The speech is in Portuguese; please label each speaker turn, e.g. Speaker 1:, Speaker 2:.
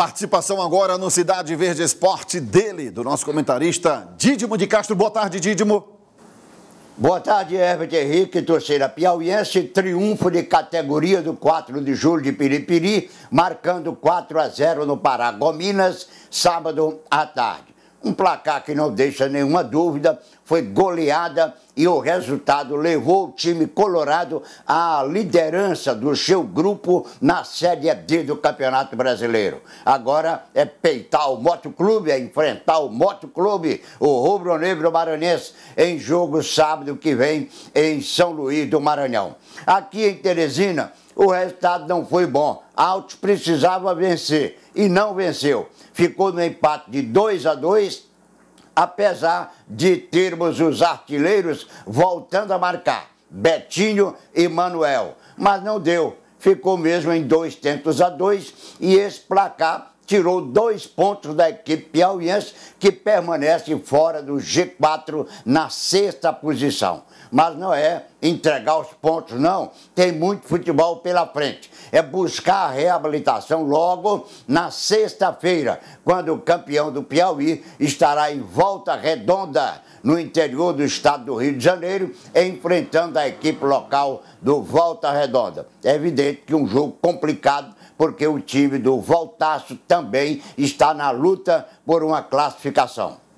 Speaker 1: Participação agora no Cidade Verde Esporte dele, do nosso comentarista Dídimo de Castro. Boa tarde, Dídimo. Boa tarde, Herbert Henrique, torcida piauiense. Triunfo de categoria do 4 de julho de Piripiri, marcando 4 a 0 no Pará Gominas, sábado à tarde. Um placar que não deixa nenhuma dúvida, foi goleada e o resultado levou o time colorado à liderança do seu grupo na Série D do Campeonato Brasileiro. Agora é peitar o Motoclube, é enfrentar o Motoclube, o rubro-negro maranhense, em jogo sábado que vem em São Luís do Maranhão. Aqui em Teresina, o resultado não foi bom. Altos precisava vencer e não venceu. Ficou no empate de 2 a 2, apesar de termos os artilheiros voltando a marcar, Betinho e Manuel. Mas não deu, ficou mesmo em dois tentos a dois e esse placar tirou dois pontos da equipe piauiense, que permanece fora do G4 na sexta posição. Mas não é entregar os pontos, não. Tem muito futebol pela frente. É buscar a reabilitação logo na sexta-feira, quando o campeão do Piauí estará em volta redonda no interior do estado do Rio de Janeiro, enfrentando a equipe local do Volta Redonda. É evidente que um jogo complicado, porque o time do Voltaço também também está na luta por uma classificação.